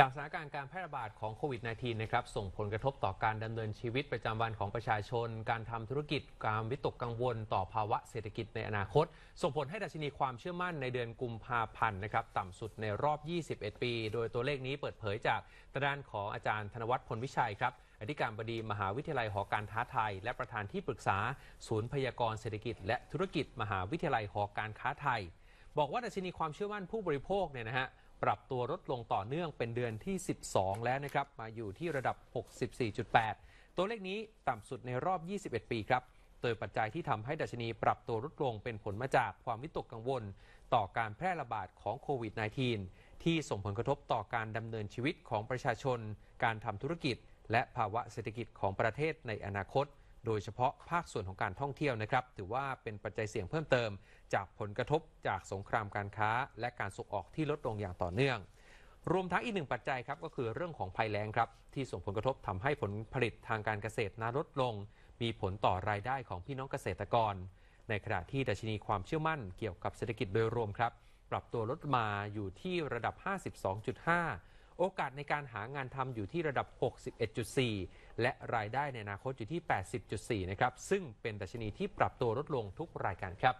จากสถานการณ์การแพร่ระบาดของโควิด -19 นะครับส่งผลกระทบต่อการดำเนินชีวิตประจำวันของประชาชน การทำธุรกิจการวิตกกังวล ต่อภาวะเศรษฐกิจในอนาคต ส่งผลให้ดัชนีความเชื่อมั่นในเดือนกุมภาพันธ์นะครับต่ำสุดในรอบ 21 ปี โดยตัวเลขนี้เปิดเผยจากตด้านของอาจารย์ธนวัฒน์พลวิชัยครับอธิการบดีมหาวิทยาลัยหอการค้าไทย และประธานที่ปรึกษา ศูนย์พยากรเศรษฐกิจ และธุรกิจมหาวิทยาลัยหอการค้าไทย บอกว่าดัชนีความเชื่อมั่นผู้บริโภคเนี่ยนะฮะปรับตัวลดลงต่อเนื่องเป็นเดือนที่ 12 แล้วนะครับ มาอยู่ที่ระดับ 64.8 ตัวเลขนี้ต่ำสุดในรอบ 21 ปีครับโดยปัจจัยที่ทำให้ดัชนีปรับตัวลดลงเป็นผลมาจากความวิตกกังวลต่อการแพร่ระบาดของโควิด -19 ที่ส่งผลกระทบต่อการดำเนินชีวิตของประชาชน การทำธุรกิจ และภาวะเศรษฐกิจของประเทศในอนาคตโดยเฉพาะภาคส่วนของการท่องเที่ยวนะครับ ถือว่าเป็นปัจจัยเสี่ยงเพิ่มเติม จากผลกระทบจากสงครามการค้า และการส่งออกที่ลดลงอย่างต่อเนื่อง รวมทั้งอีกหนึ่งปัจจัยครับก็คือเรื่องของภัยแล้งครับ ที่ส่งผลกระทบทำให้ผลผลิตทางการเกษตรนั้นลดลง มีผลต่อรายได้ของพี่น้องเกษตรกร ในขณะที่ดัชนีความเชื่อมั่นเกี่ยวกับเศรษฐกิจโดยรวมครับปรับตัวลดมาอยู่ที่ระดับ 52.5โอกาสในการหางานทำอยู่ที่ระดับ 61.4 และรายได้ในอนาคตอยู่ที่ 80.4 นะครับ ซึ่งเป็นดัชนีที่ปรับตัวลดลงทุกรายการครับ